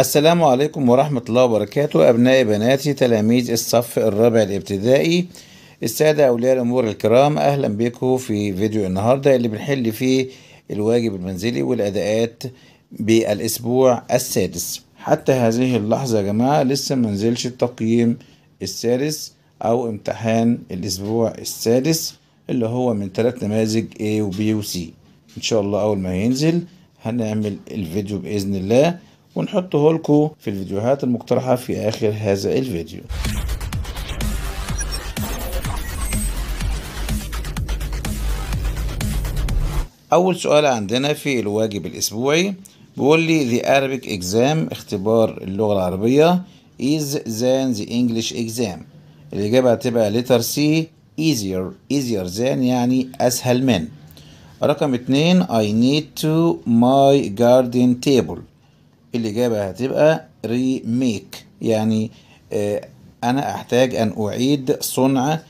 السلام عليكم ورحمة الله وبركاته أبنائي بناتي تلاميذ الصف الرابع الابتدائي السادة أولياء الأمور الكرام أهلا بكم في فيديو النهاردة اللي بنحل فيه الواجب المنزلي والأداءات بالأسبوع السادس حتى هذه اللحظة يا جماعة لسه منزلش التقييم السادس أو امتحان الأسبوع السادس اللي هو من ثلاث نماذج A و B و C إن شاء الله أول ما ينزل هنعمل الفيديو بإذن الله ونحطه لكم في الفيديوهات المقترحة في آخر هذا الفيديو أول سؤال عندنا في الواجب الأسبوعي بيقول لي the Arabic exam اختبار اللغة العربية is than the English exam الإجابة هتبقى letter C easier easier than يعني أسهل من رقم اتنين I need to my garden table الإجابة هتبقى ريميك يعني آه، أنا أحتاج أن أعيد صنع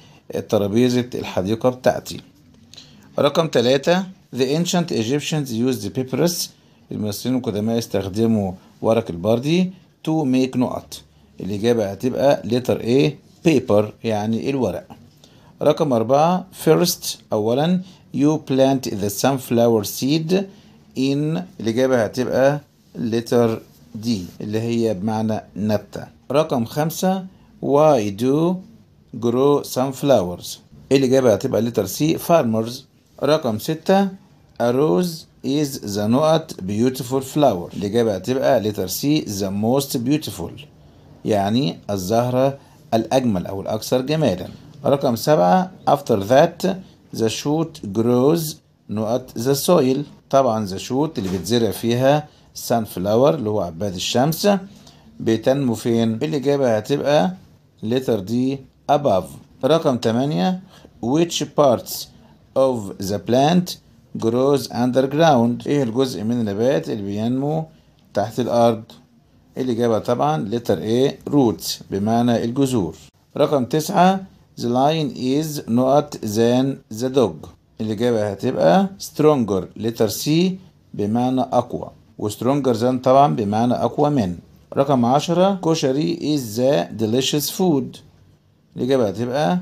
ترابيزة الحديقة بتاعتي رقم ثلاثة The ancient Egyptians used the papyrus المصريين القدماء استخدموا ورق البردي to make نقط الإجابة هتبقى letter A paper يعني الورق رقم أربعة first أولا you plant the sunflower seed in الإجابة هتبقى letter D اللي هي بمعنى نبتة رقم خمسة why do grow sunflowers الإجابة هتبقى letter C farmers رقم ستة a rose is the not beautiful flower الإجابة هتبقى letter C the most beautiful يعني الزهرة الأجمل أو الأكثر جمالا رقم سبعة after that the shoot grows not the soil طبعا the shoot اللي بتزرع فيها سان فلاور اللي هو عباد الشمس بتنمو فين الإجابة هتبقى letter D above رقم 8 which parts of the plant grows underground ايه الجزء من النبات اللي بينمو تحت الأرض الإجابة طبعا letter A roots بمعنى الجذور رقم 9 the lion is not than the dog الإجابة هتبقى stronger letter C بمعنى أقوى وسترونجر ذان طبعا بمعنى أقوى من رقم عشرة كشري is the delicious food الإجابة هتبقى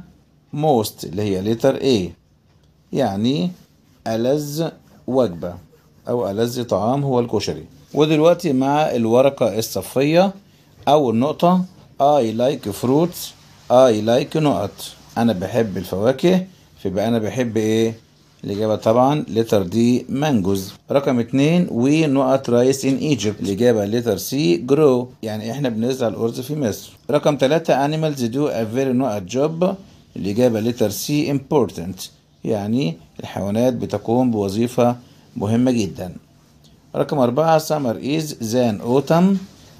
most اللي هي ليتر A يعني ألذ وجبة أو ألذ طعام هو الكشري ودلوقتي مع الورقة الصفية أول نقطة I like fruits I like نقط أنا بحب الفواكه فيبقى أنا بحب إيه الإجابة طبعا لتر دي مانجوز رقم اتنين ونقط رايس إن إيجيبت الإجابة لتر سي جرو يعني إحنا بنزرع الأرز في مصر رقم تلاتة أنيمالز دو أفيري نقط جوب الإجابة لتر سي إمبورتنت يعني الحيوانات بتقوم بوظيفة مهمة جدا رقم أربعة سمر إيز زان أوتم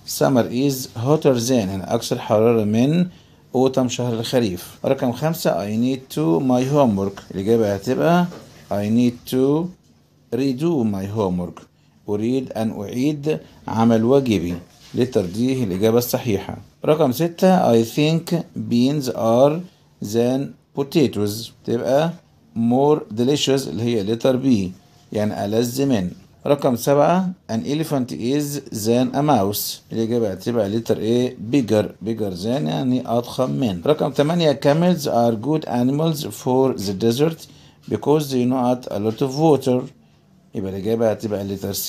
سمر إيز هوتر زان يعني أكثر حرارة من أوتم شهر الخريف رقم خمسة I need to my homework الإجابة هتبقى I need to redo my homework أريد أن أعيد عمل واجبي لترجيح الإجابة الصحيحة رقم ستة I think beans are than potatoes تبقى more delicious اللي هي letter B يعني ألذ من رقم سبعة an elephant is than a mouse الإجابة هتبقى letter A bigger bigger than يعني أضخم من رقم ثمانية camels are good animals for the desert because they not a lot of water يبقى الإجابة هتبقى letter C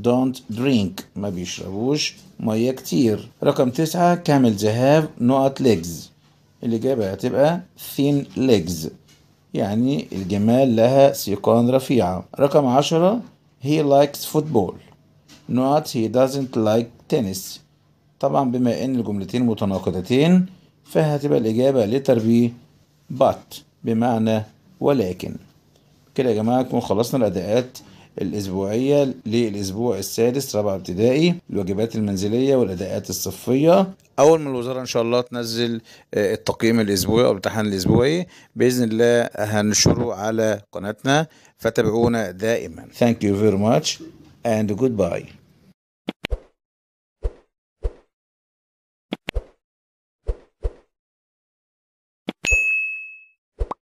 don't drink ما بيشربوش مية كتير رقم تسعة they have not legs الإجابة هتبقى thin legs يعني الجمال لها سيقان رفيعة رقم عشرة he likes football not he doesn't like tennis طبعا بما ان الجملتين متناقضتين فهتبقى الإجابة لتر بي but بمعنى ولكن كده يا جماعة نكون خلصنا الأداءات الأسبوعية للأسبوع السادس رابع ابتدائي الواجبات المنزلية والأداءات الصفية أول ما الوزارة إن شاء الله تنزل آه، التقييم الأسبوعي أو الامتحان الأسبوعي بإذن الله هنشره على قناتنا فتابعونا دائما ثانك يو فيري ماتش اند جود باي